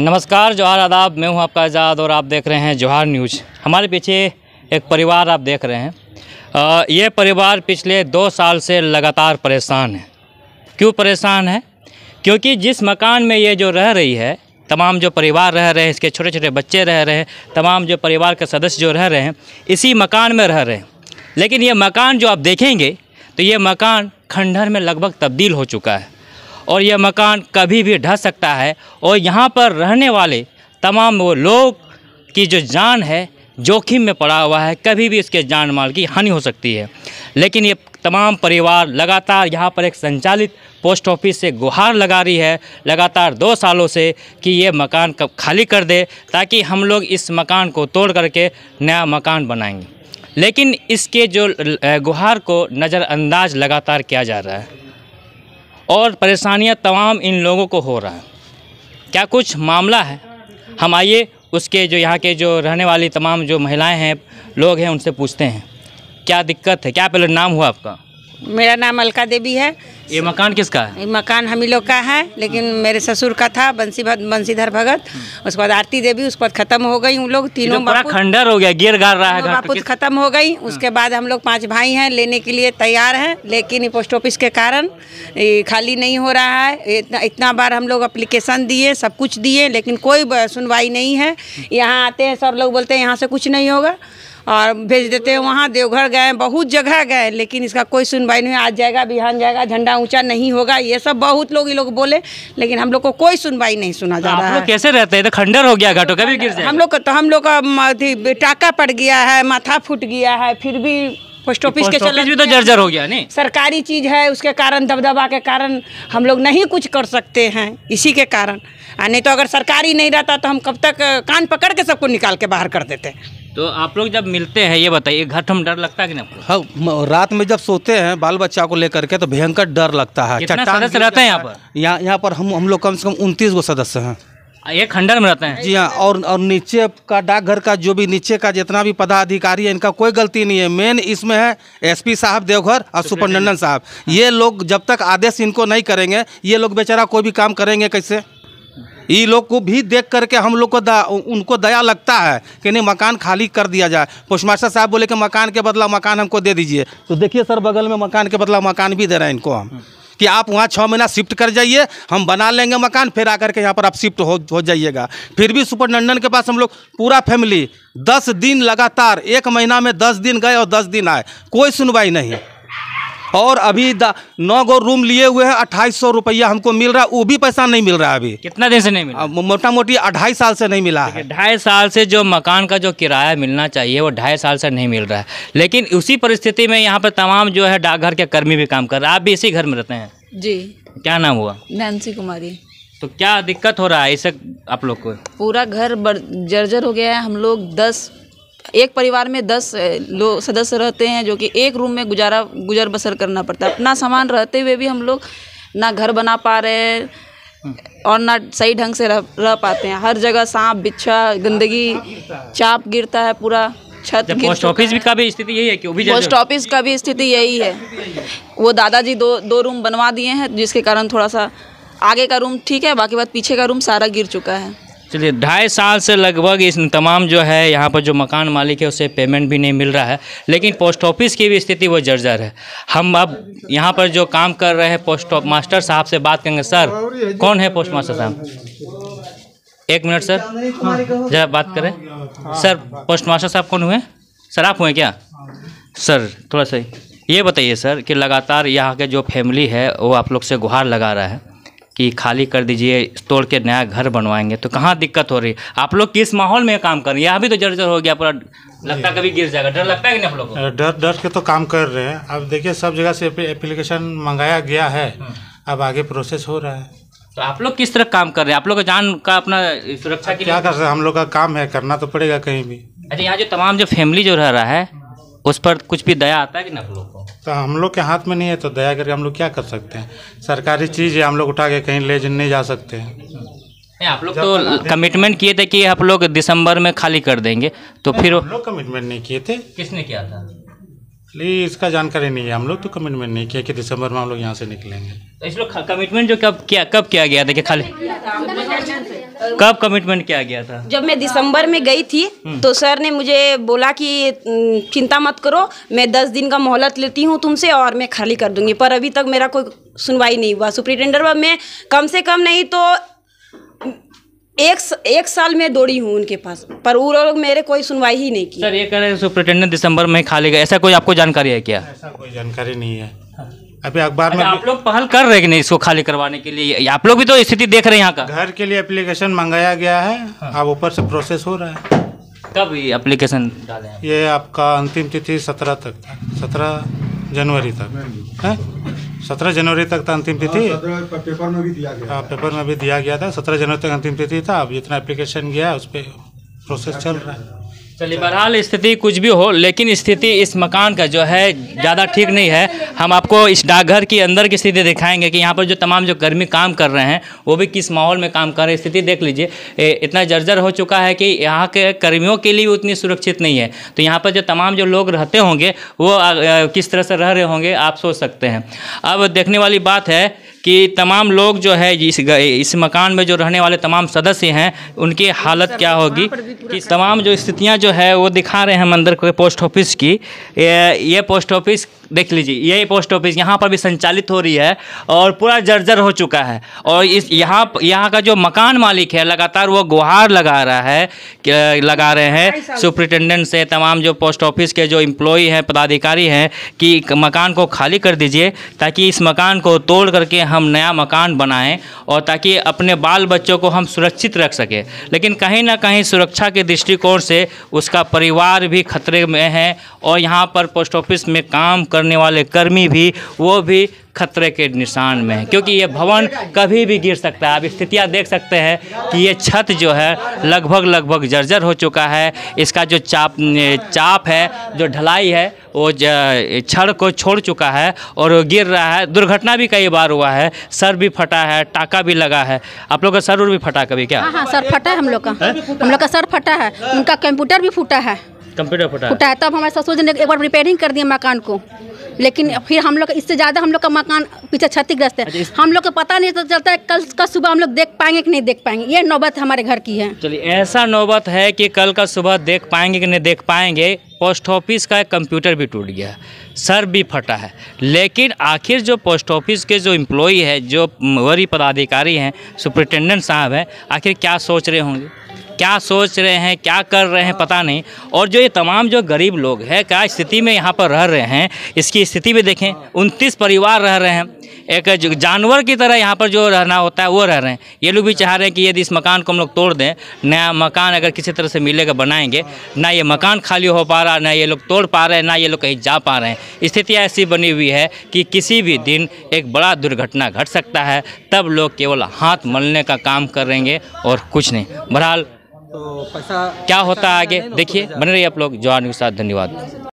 नमस्कार जोहार आदाब मैं हूं आपका आज़ाद और आप देख रहे हैं जोहार न्यूज हमारे पीछे एक परिवार आप देख रहे हैं ये परिवार पिछले दो साल से लगातार परेशान है क्यों परेशान है क्योंकि जिस मकान में ये जो रह रही है तमाम जो परिवार रह रहे हैं इसके छोटे छोटे बच्चे रह रहे हैं तमाम जो परिवार के सदस्य जो रह रहे हैं इसी मकान में रह रहे हैं लेकिन ये मकान जो आप देखेंगे तो ये मकान खंडहर में लगभग तब्दील हो चुका है और यह मकान कभी भी ढह सकता है और यहाँ पर रहने वाले तमाम वो लोग की जो जान है जोखिम में पड़ा हुआ है कभी भी इसके जान माल की हानि हो सकती है लेकिन ये तमाम परिवार लगातार यहाँ पर एक संचालित पोस्ट ऑफिस से गुहार लगा रही है लगातार दो सालों से कि ये मकान कब खाली कर दे ताकि हम लोग इस मकान को तोड़ करके नया मकान बनाएंगे लेकिन इसके जो गुहार को नज़रअंदाज लगातार किया जा रहा है और परेशानियां तमाम इन लोगों को हो रहा है क्या कुछ मामला है हम आइए उसके जो यहाँ के जो रहने वाली तमाम जो महिलाएं हैं लोग हैं उनसे पूछते हैं क्या दिक्कत है क्या पहले नाम हुआ आपका मेरा नाम अलका देवी है ये मकान किसका है ये मकान हम ही लोग का है लेकिन हाँ। मेरे ससुर का था बंसी बंसीधर भगत हाँ। उसके बाद आरती देवी उसके बाद खत्म हो गई उन लोग तो तीनों बड़ा खंडर हो गया गिर गार रहा है बापूत खत्म हो गई हाँ। उसके बाद हम लोग पाँच भाई हैं लेने के लिए तैयार हैं लेकिन पोस्ट ऑफिस के कारण खाली नहीं हो रहा है इतना बार हम लोग अप्लीकेशन दिए सब कुछ दिए लेकिन कोई सुनवाई नहीं है यहाँ आते हैं सब लोग बोलते हैं यहाँ से कुछ नहीं होगा और भेज देते हैं वहाँ देवघर गए बहुत जगह गए लेकिन इसका कोई सुनवाई नहीं आज जाएगा बिहान जाएगा झंडा ऊंचा नहीं होगा ये सब बहुत लोग ये लोग बोले लेकिन हम लोग को कोई सुनवाई नहीं सुना जा रहा है कैसे रहते हैं तो खंडर हो गया घाटों का भी गिर हम लोग का तो हम लोग का टाका पड़ गया है माथा फूट गया है फिर भी पोस्ट ऑफिस के चलने भी तो जर्जर हो गया नहीं सरकारी चीज़ है उसके कारण दबदबा के कारण हम लोग नहीं कुछ कर सकते हैं इसी के कारण नहीं तो अगर सरकारी नहीं रहता तो हम कब तक कान पकड़ के सबको निकाल के बाहर कर देते हैं तो आप लोग जब मिलते हैं ये बताइए घर तो डर लगता है कि नहीं हाँ रात में जब सोते हैं बाल बच्चा को लेकर के तो भयंकर डर लगता है सदस्य रहते हैं यहाँ पर यहाँ यहाँ पर हम हम लोग कम से कम उनतीस गो सदस्य हैं एक खंडर में रहते हैं जी हाँ और और नीचे का डाकघर का जो भी नीचे का जितना भी पदाधिकारी है इनका कोई गलती नहीं है मेन इसमें है एसपी साहब देवघर और सुपरिटेंडेंट साहब ये लोग जब तक आदेश इनको नहीं करेंगे ये लोग बेचारा कोई भी काम करेंगे कैसे ये लोग को भी देख करके हम लोग को दा, उनको दया लगता है कि नहीं मकान खाली कर दिया जाए पोस्टमास्टर साहब बोले कि मकान के बदला मकान हमको दे दीजिए तो देखिए सर बगल में मकान के बदला मकान भी दे रहे हैं इनको हम कि आप वहाँ छः महीना शिफ्ट कर जाइए हम बना लेंगे मकान फिर आकर के यहाँ पर आप शिफ्ट हो हो जाइएगा फिर भी सुपरटेंडेंट के पास हम लोग पूरा फैमिली दस दिन लगातार एक महीना में दस दिन गए और दस दिन आए कोई सुनवाई नहीं और अभी नौ गो रूम लिए हुए हैं अट्ठाईस सौ रुपया हमको मिल रहा है वो भी पैसा नहीं मिल रहा है अभी कितना दिन से नहीं मिला मोटा मोटी अढ़ाई साल से नहीं मिला है ढाई साल से जो मकान का जो किराया मिलना चाहिए वो ढाई साल से नहीं मिल रहा है लेकिन उसी परिस्थिति में यहाँ पर तमाम जो है डाकघर के कर्मी भी काम कर रहे हैं आप भी इसी घर में रहते हैं जी क्या नाम हुआ नैन्सी कुमारी तो क्या दिक्कत हो रहा है इसे आप लोग को पूरा घर जर्जर हो गया है हम लोग दस एक परिवार में दस लोग सदस्य रहते हैं जो कि एक रूम में गुजारा गुजर बसर करना पड़ता है अपना सामान रहते हुए भी हम लोग ना घर बना पा रहे हैं और ना सही ढंग से रह, रह पाते हैं हर जगह सांप बिच्छा गंदगी चाप गिरता है पूरा छत पोस्ट ऑफिस भी का भी स्थिति यही है कि पोस्ट ऑफिस का भी स्थिति यही है वो दादाजी दो दो रूम बनवा दिए हैं जिसके कारण थोड़ा सा आगे का रूम ठीक है बाकी बात पीछे का रूम सारा गिर चुका है चलिए ढाई साल से लगभग इस तमाम जो है यहाँ पर जो मकान मालिक है उसे पेमेंट भी नहीं मिल रहा है लेकिन पोस्ट ऑफिस की भी स्थिति वो जर्जर है हम अब यहाँ पर जो काम कर रहे हैं पोस्ट मास्टर साहब से बात करेंगे सर कौन है पोस्ट मास्टर साहब एक मिनट सर जरा बात करें सर पोस्ट मास्टर साहब कौन हुए सर आप हुए क्या सर थोड़ा सा ये बताइए सर कि लगातार यहाँ के जो फैमिली है वो आप लोग से गुहार लगा रहा है कि खाली कर दीजिए तोड़ के नया घर बनवाएंगे तो कहाँ दिक्कत हो रही है आप लोग किस माहौल में काम कर रहे हैं यहाँ भी तो जर्जर हो गया पूरा लगता कभी गिर जाएगा डर लगता है कि नहीं आप लोग डर डर के तो काम कर रहे हैं अब देखिए सब जगह से एप्लीकेशन मंगाया गया है हाँ। अब आगे प्रोसेस हो रहा है तो आप लोग किस तरह काम कर रहे हैं आप लोग का जान का अपना सुरक्षा क्या कर रहे हैं हम लोग का काम है करना तो पड़ेगा कहीं भी अच्छा यहाँ जो तमाम जो फैमिली जो रह रहा है उस पर कुछ भी दया आता है कि नकलों को तो हम लोग के हाथ में नहीं है तो दया करके हम लोग क्या कर सकते हैं सरकारी चीज़ है हम लोग उठा के कहीं ले नहीं जा सकते हैं नहीं आप लोग तो कमिटमेंट किए थे कि आप लोग दिसंबर में खाली कर देंगे तो फिर हम लोग कमिटमेंट नहीं किए थे किसने किया था इसलिए इसका जानकारी नहीं है हम लोग तो कमिटमेंट नहीं किया कि दिसंबर में हम लोग यहाँ से निकलेंगे तो इस लोग कमिटमेंट जो कब किया कब किया गया था कि खाली कब कमिटमेंट किया गया था जब मैं दिसंबर में गई थी हम्म। तो सर ने मुझे बोला कि चिंता मत करो मैं दस दिन का मोहलत लेती हूँ तुमसे और मैं खाली कर दूंगी पर अभी तक मेरा कोई सुनवाई नहीं हुआ सुप्रिंटेंडर बाब मैं कम से कम नहीं तो एक एक साल में दौड़ी हूँ उनके पास पर वो लोग मेरे कोई सुनवाई ही नहीं की सर ये कह रहे सुप्रिंटेंडेंट दिसंबर में खाली गए ऐसा कोई आपको जानकारी है क्या ऐसा कोई जानकारी नहीं है हाँ। अभी अखबार अच्छा, में आप लोग पहल कर रहे हैं इसको खाली करवाने के लिए आप लोग भी तो स्थिति देख रहे हैं यहाँ का घर के लिए एप्लीकेशन मंगाया गया है हाँ। अब ऊपर से प्रोसेस हो रहा है कब ये एप्लीकेशन डाले ये आपका अंतिम तिथि सत्रह तक सत्रह जनवरी तक है सत्रह जनवरी तक था अंतिम तिथि पेपर हाँ, में भी दिया गया हाँ पेपर में भी दिया गया था सत्रह जनवरी तक अंतिम तिथि था अब जितना एप्लीकेशन गया उस पर प्रोसेस अच्छा, चल अच्छा। रहा है चलिए बहरहाल स्थिति कुछ भी हो लेकिन स्थिति इस मकान का जो है ज़्यादा ठीक नहीं है हम आपको इस डाकघर के अंदर की स्थिति दिखाएंगे कि यहाँ पर जो तमाम जो कर्मी काम कर रहे हैं वो भी किस माहौल में काम कर रहे हैं स्थिति देख लीजिए इतना जर्जर हो चुका है कि यहाँ के कर्मियों के लिए उतनी सुरक्षित नहीं है तो यहाँ पर जो तमाम जो लोग रहते होंगे वो किस तरह से रह रहे होंगे आप सोच सकते हैं अब देखने वाली बात है कि तमाम लोग जो है इस इस मकान में जो रहने वाले तमाम सदस्य हैं उनकी हालत क्या होगी कि तमाम जो स्थितियाँ जो है वो दिखा रहे हैं मंदिर के पोस्ट ऑफिस की ये, ये पोस्ट ऑफिस देख लीजिए ये पोस्ट ऑफिस यहाँ पर भी संचालित हो रही है और पूरा जर्जर हो चुका है और इस यहाँ यहाँ का जो मकान मालिक है लगातार वो गुहार लगा रहा है लगा रहे हैं सुप्रिटेंडेंट से तमाम जो पोस्ट ऑफिस के जो इम्प्लॉई हैं पदाधिकारी हैं कि मकान को खाली कर दीजिए ताकि इस मकान को तोड़ करके हम नया मकान बनाएं और ताकि अपने बाल बच्चों को हम सुरक्षित रख सकें लेकिन कहीं ना कहीं सुरक्षा के दृष्टिकोण से उसका परिवार भी खतरे में है और यहाँ पर पोस्ट ऑफिस में काम करने वाले कर्मी भी वो भी खतरे के निशान में है क्योंकि ये भवन कभी भी गिर सकता है आप स्थितियाँ देख सकते हैं कि ये छत जो है लगभग लगभग जर्जर हो चुका है इसका जो चाप चाप है जो ढलाई है वो छड़ को छोड़ चुका है और गिर रहा है दुर्घटना भी कई बार हुआ है सर भी फटा है टाका भी लगा है आप लोग का सर भी फटा कभी क्या हाँ हाँ सर फटा है हम लोग का हम लोग का सर फटा है उनका कंप्यूटर भी फूटा है कंप्यूटर फटा फूटा है तब हमारे ससुर जी ने एक बार रिपेयरिंग कर दिया मकान को लेकिन हम्म। फिर हम लोग इससे ज़्यादा हम लोग का मकान पीछे क्षतिग्रस्त है अच्छा, हम लोग को पता नहीं तो चलता है कल का सुबह हम लोग देख पाएंगे कि नहीं देख पाएंगे ये नौबत हमारे घर की है चलिए ऐसा नौबत है कि कल का सुबह देख पाएंगे कि नहीं देख पाएंगे पोस्ट ऑफिस का एक कंप्यूटर भी टूट गया सर भी फटा है लेकिन आखिर जो पोस्ट ऑफिस के जो एम्प्लॉई है जो वरी पदाधिकारी हैं सुप्रिटेंडेंट साहब हैं आखिर क्या सोच रहे होंगे क्या सोच रहे हैं क्या कर रहे हैं पता नहीं और जो ये तमाम जो गरीब लोग हैं क्या स्थिति में यहाँ पर रह रहे हैं इसकी स्थिति भी देखें उनतीस परिवार रह रहे हैं एक जानवर की तरह यहाँ पर जो रहना होता है वो रह रहे हैं ये लोग भी चाह रहे हैं कि यदि इस मकान को हम लोग तोड़ दें नया मकान अगर किसी तरह से मिलेगा बनाएंगे ना ये मकान खाली हो पा रहा ना ये लोग तोड़ पा रहे हैं ना ये लोग कहीं जा पा रहे हैं स्थिति ऐसी बनी हुई है कि किसी भी दिन एक बड़ा दुर्घटना घट सकता है तब लोग केवल हाथ मलने का काम करेंगे और कुछ नहीं बहरहाल तो पैसा क्या होता है आगे देखिए बने रही आप लोग जवान के साथ धन्यवाद